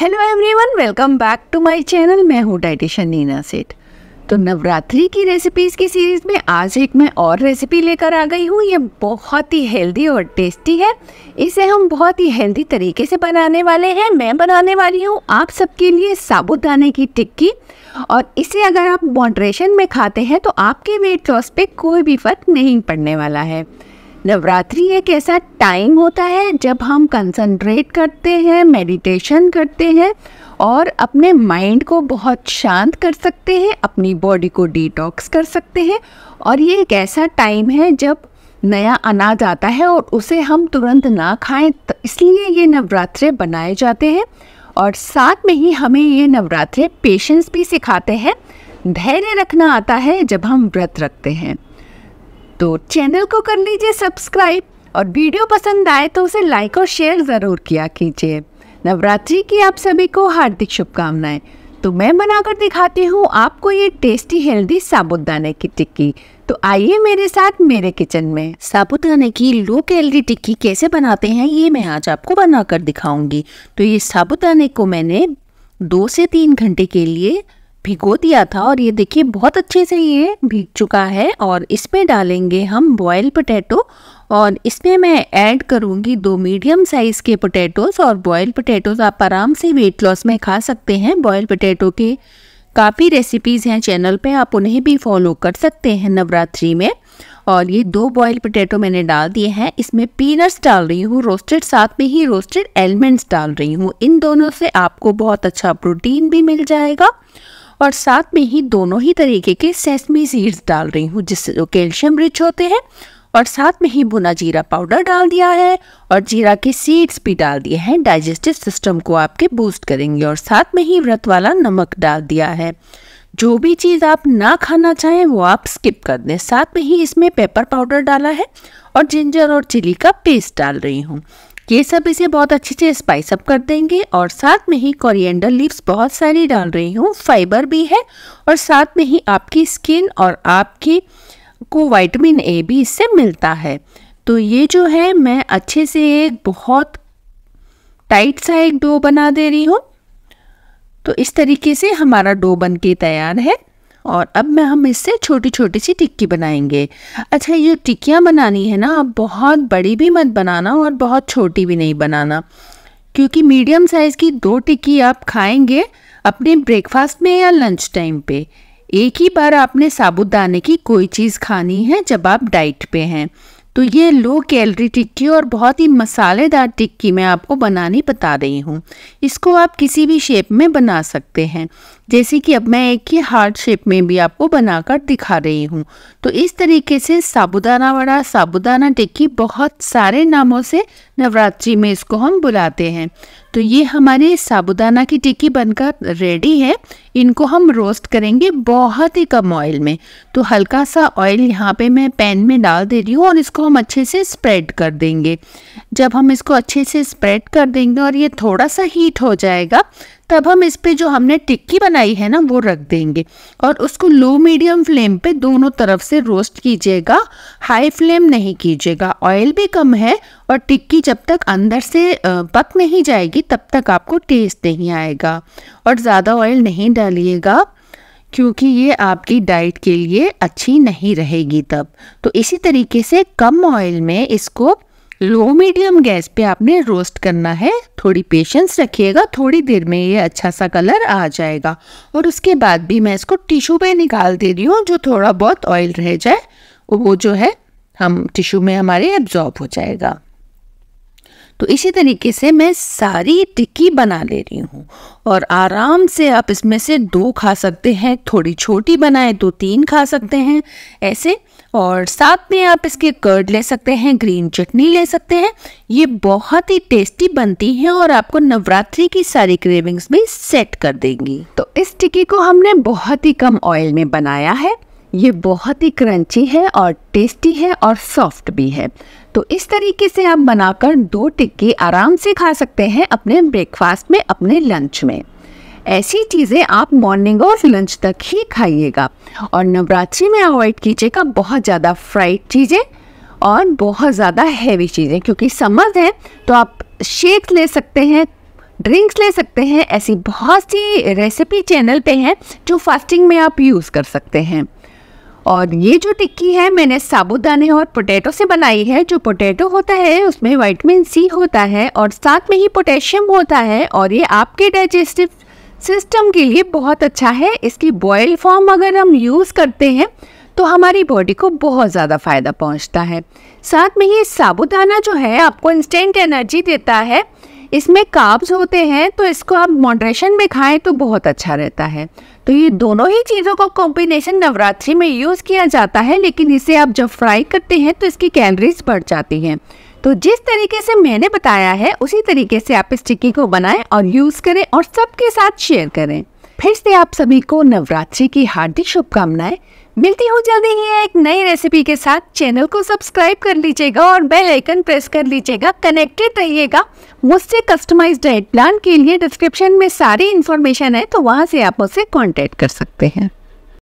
hello everyone welcome back to my channel मैं हूँ dietitian Neena सेठ तो नवरात्रि की रेसिपीज़ की सीरीज़ में आज एक मैं और रेसिपी लेकर आ गई हूँ ये बहुत ही हेल्दी और टेस्टी है इसे हम बहुत ही हेल्दी तरीके से बनाने वाले हैं मैं बनाने वाली हूँ आप सबके लिए साबुदाने की टिक्की और इसे अगर आप मॉड्रेशन में खाते हैं तो आपके वेट लॉस पर कोई भी फर्क नहीं पड़ने वाला है नवरात्रि एक ऐसा टाइम होता है जब हम कंसंट्रेट करते हैं मेडिटेशन करते हैं और अपने माइंड को बहुत शांत कर सकते हैं अपनी बॉडी को डिटॉक्स कर सकते हैं और ये एक ऐसा टाइम है जब नया अनाज आता है और उसे हम तुरंत ना खाएं तो इसलिए ये नवरात्रे बनाए जाते हैं और साथ में ही हमें ये नवरात्रे पेशेंस भी सिखाते हैं धैर्य रखना आता है जब हम व्रत रखते हैं तो चैनल को कर लीजिए सब्सक्राइब और वीडियो पसंद आए तो उसे लाइक और शेयर ज़रूर किया कीजिए नवरात्रि की आप सभी को हार्दिक शुभकामनाएं तो मैं बनाकर दिखाती हूँ आपको ये टेस्टी हेल्दी साबुदाने की टिक्की तो आइए मेरे साथ मेरे किचन में साबुदाने की लो कैलोरी टिक्की कैसे बनाते हैं ये मैं आज आपको बनाकर दिखाऊंगी तो ये साबुदाने को मैंने दो से तीन घंटे के लिए भिगो दिया था और ये देखिए बहुत अच्छे से ये भीग चुका है और इसमें डालेंगे हम बॉयल पोटैटो और इसमें मैं ऐड करूँगी दो मीडियम साइज़ के पोटैटोज़ और बॉयल पोटैटोस आप आराम से वेट लॉस में खा सकते हैं बॉयल पोटैटो के काफ़ी रेसिपीज़ हैं चैनल पे आप उन्हें भी फॉलो कर सकते हैं नवरात्रि में और ये दो बॉयल पोटैटो मैंने डाल दिए हैं इसमें पीनट्स डाल रही हूँ रोस्टेड साथ में ही रोस्टेड एलमंड्स डाल रही हूँ इन दोनों से आपको बहुत अच्छा प्रोटीन भी मिल जाएगा और साथ में ही दोनों ही तरीके के सेसमी सीड्स डाल रही हूँ जिससे जो कैल्शियम रिच होते हैं और साथ में ही भुना जीरा पाउडर डाल दिया है और जीरा के सीड्स भी डाल दिए हैं डाइजेस्टिव सिस्टम को आपके बूस्ट करेंगे और साथ में ही व्रत वाला नमक डाल दिया है जो भी चीज़ आप ना खाना चाहें वो आप स्किप कर दें साथ में ही इसमें पेपर पाउडर डाला है और जिंजर और चिली का पेस्ट डाल रही हूँ ये सब इसे बहुत अच्छे से स्पाइस अप कर देंगे और साथ में ही कोरिएंडर लीव्स बहुत सारी डाल रही हूँ फाइबर भी है और साथ में ही आपकी स्किन और आपकी को वाइटमिन ए भी इससे मिलता है तो ये जो है मैं अच्छे से एक बहुत टाइट सा एक डो बना दे रही हूँ तो इस तरीके से हमारा डो बन के तैयार है और अब मैं हम इससे छोटी छोटी सी टिक्की बनाएंगे अच्छा ये टिक्कियाँ बनानी है ना आप बहुत बड़ी भी मत बनाना और बहुत छोटी भी नहीं बनाना क्योंकि मीडियम साइज़ की दो टिक्की आप खाएंगे अपने ब्रेकफास्ट में या लंच टाइम पे एक ही बार आपने साबुत दाने की कोई चीज़ खानी है जब आप डाइट पे हैं तो ये लो कैलरी टिक्की और बहुत ही मसालेदार टिक्की मैं आपको बनानी बता रही हूँ इसको आप किसी भी शेप में बना सकते हैं जैसे कि अब मैं एक ही हार्ड शेप में भी आपको बनाकर दिखा रही हूँ तो इस तरीके से साबुदाना वड़ा साबुदाना टिक्की बहुत सारे नामों से नवरात्रि में इसको हम बुलाते हैं तो ये हमारे साबुदाना की टिक्की बनकर रेडी है इनको हम रोस्ट करेंगे बहुत ही कम ऑयल में तो हल्का सा ऑयल यहाँ पे मैं पैन में डाल दे रही हूँ और इसको हम अच्छे से स्प्रेड कर देंगे जब हम इसको अच्छे से स्प्रेड कर देंगे और ये थोड़ा सा हीट हो जाएगा तब हम इस पर जो हमने टिक्की बनाई है ना वो रख देंगे और उसको लो मीडियम फ्लेम पे दोनों तरफ से रोस्ट कीजिएगा हाई फ्लेम नहीं कीजिएगा ऑयल भी कम है और टिक्की जब तक अंदर से पक नहीं जाएगी तब तक आपको टेस्ट नहीं आएगा और ज़्यादा ऑयल नहीं डालिएगा क्योंकि ये आपकी डाइट के लिए अच्छी नहीं रहेगी तब तो इसी तरीके से कम ऑयल में इसको लो मीडियम गैस पे आपने रोस्ट करना है थोड़ी पेशेंस रखिएगा थोड़ी देर में ये अच्छा सा कलर आ जाएगा और उसके बाद भी मैं इसको टिशू पे निकाल दे रही हूँ जो थोड़ा बहुत ऑयल रह जाए वो जो है हम टिशू में हमारे एब्जॉर्ब हो जाएगा तो इसी तरीके से मैं सारी टिक्की बना ले रही हूँ और आराम से आप इसमें से दो खा सकते हैं थोड़ी छोटी बनाए तो तीन खा सकते हैं ऐसे और साथ में आप इसके कर्ड ले सकते हैं ग्रीन चटनी ले सकते हैं ये बहुत ही टेस्टी बनती हैं और आपको नवरात्रि की सारी क्रेविंग्स भी सेट कर देंगी तो इस टिक्की को हमने बहुत ही कम ऑयल में बनाया है ये बहुत ही क्रंची है और टेस्टी है और सॉफ्ट भी है तो इस तरीके से आप बनाकर दो टिक्की आराम से खा सकते हैं अपने ब्रेकफास्ट में अपने लंच में ऐसी चीज़ें आप मॉर्निंग और लंच तक ही खाइएगा और नवरात्रि में अवॉइड कीजिएगा बहुत ज़्यादा फ्राइड चीज़ें और बहुत ज़्यादा हैवी चीज़ें क्योंकि समझ है तो आप शेक ले सकते हैं ड्रिंक्स ले सकते हैं ऐसी बहुत सी रेसिपी चैनल पे हैं जो फास्टिंग में आप यूज़ कर सकते हैं और ये जो टिक्की है मैंने साबुदाने और पोटैटो से बनाई है जो पोटैटो होता है उसमें वाइटमिन सी होता है और साथ में ही पोटेशियम होता है और ये आपके डाइजेस्टिव सिस्टम के लिए बहुत अच्छा है इसकी बॉयल फॉर्म अगर हम यूज़ करते हैं तो हमारी बॉडी को बहुत ज़्यादा फ़ायदा पहुँचता है साथ में ये साबुदाना जो है आपको इंस्टेंट एनर्जी देता है इसमें काब्स होते हैं तो इसको आप मॉड्रेशन में खाएं तो बहुत अच्छा रहता है तो ये दोनों ही चीज़ों का कॉम्बिनेशन नवरात्रि में यूज़ किया जाता है लेकिन इसे आप जब फ्राई करते हैं तो इसकी कैलरीज बढ़ जाती हैं तो जिस तरीके से मैंने बताया है उसी तरीके से आप इस टिक्की को बनाएं और यूज़ करें और सबके साथ शेयर करें फिर से आप सभी को नवरात्रि की हार्दिक शुभकामनाएं मिलती हूँ जल्दी ही एक नई रेसिपी के साथ चैनल को सब्सक्राइब कर लीजिएगा और बेल आइकन प्रेस कर लीजिएगा कनेक्टेड रहिएगा मुझसे कस्टमाइज डाइट प्लान के लिए डिस्क्रिप्शन में सारी इन्फॉर्मेशन है तो वहाँ से आप मुझसे कॉन्टेक्ट कर सकते हैं